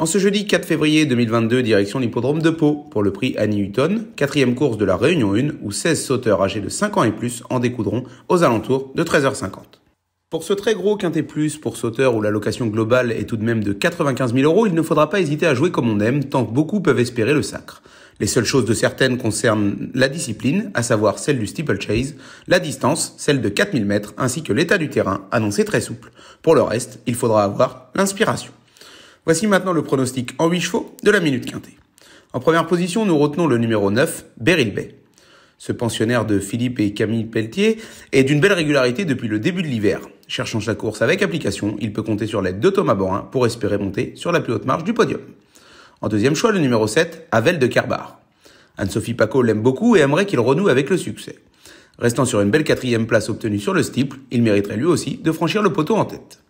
en ce jeudi 4 février 2022, direction l'hippodrome de Pau pour le prix Annie Hutton, quatrième course de la Réunion 1 où 16 sauteurs âgés de 5 ans et plus en découdront aux alentours de 13h50. Pour ce très gros quintet plus pour sauteurs où la location globale est tout de même de 95 000 euros, il ne faudra pas hésiter à jouer comme on aime tant que beaucoup peuvent espérer le sacre. Les seules choses de certaines concernent la discipline, à savoir celle du steeplechase, la distance, celle de 4000 mètres, ainsi que l'état du terrain, annoncé très souple. Pour le reste, il faudra avoir l'inspiration. Voici maintenant le pronostic en 8 chevaux de la Minute Quintée. En première position, nous retenons le numéro 9, Beryl Bay. Ce pensionnaire de Philippe et Camille Pelletier est d'une belle régularité depuis le début de l'hiver. Cherchant sa course avec application, il peut compter sur l'aide de Thomas Borin pour espérer monter sur la plus haute marche du podium. En deuxième choix, le numéro 7, Avel de Kerbar. Anne-Sophie Paco l'aime beaucoup et aimerait qu'il renoue avec le succès. Restant sur une belle quatrième place obtenue sur le steeple, il mériterait lui aussi de franchir le poteau en tête.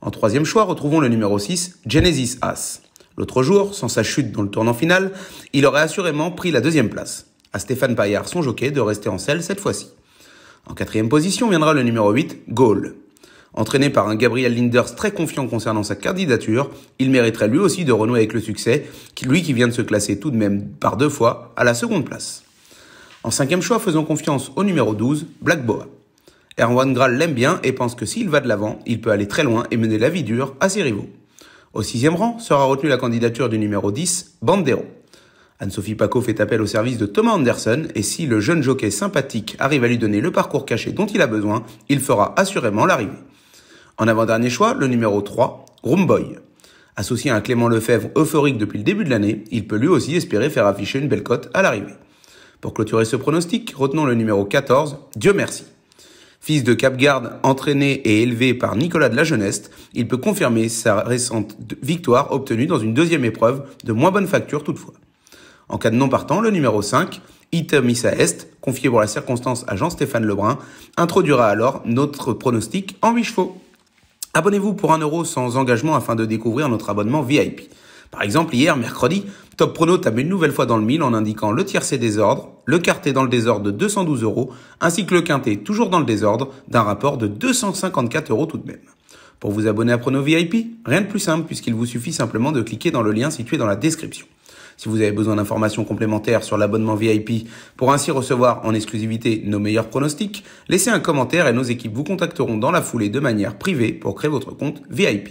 En troisième choix, retrouvons le numéro 6, Genesis As. L'autre jour, sans sa chute dans le tournant final, il aurait assurément pris la deuxième place. À Stéphane Paillard, son jockey, de rester en selle cette fois-ci. En quatrième position viendra le numéro 8, Gaulle. Entraîné par un Gabriel Linders très confiant concernant sa candidature, il mériterait lui aussi de renouer avec le succès, lui qui vient de se classer tout de même par deux fois à la seconde place. En cinquième choix, faisons confiance au numéro 12, Black Boa. Erwan Graal l'aime bien et pense que s'il va de l'avant, il peut aller très loin et mener la vie dure à ses rivaux. Au sixième rang sera retenue la candidature du numéro 10, Bandero. Anne-Sophie Paco fait appel au service de Thomas Anderson et si le jeune jockey sympathique arrive à lui donner le parcours caché dont il a besoin, il fera assurément l'arrivée. En avant-dernier choix, le numéro 3, Groomboy. Associé à Clément Lefebvre euphorique depuis le début de l'année, il peut lui aussi espérer faire afficher une belle cote à l'arrivée. Pour clôturer ce pronostic, retenons le numéro 14, Dieu merci. Fils de Capgarde, entraîné et élevé par Nicolas de la Jeunesse, il peut confirmer sa récente victoire obtenue dans une deuxième épreuve, de moins bonne facture toutefois. En cas de non partant, le numéro 5, Itemisa Est, confié pour la circonstance à Jean-Stéphane Lebrun, introduira alors notre pronostic en 8 chevaux. Abonnez-vous pour 1€ euro sans engagement afin de découvrir notre abonnement VIP. Par exemple, hier, mercredi, Top Prono tape une nouvelle fois dans le mille en indiquant le tiercé désordre, le quartet dans le désordre de 212 euros, ainsi que le quintet toujours dans le désordre d'un rapport de 254 euros tout de même. Pour vous abonner à Prono VIP, rien de plus simple puisqu'il vous suffit simplement de cliquer dans le lien situé dans la description. Si vous avez besoin d'informations complémentaires sur l'abonnement VIP pour ainsi recevoir en exclusivité nos meilleurs pronostics, laissez un commentaire et nos équipes vous contacteront dans la foulée de manière privée pour créer votre compte VIP.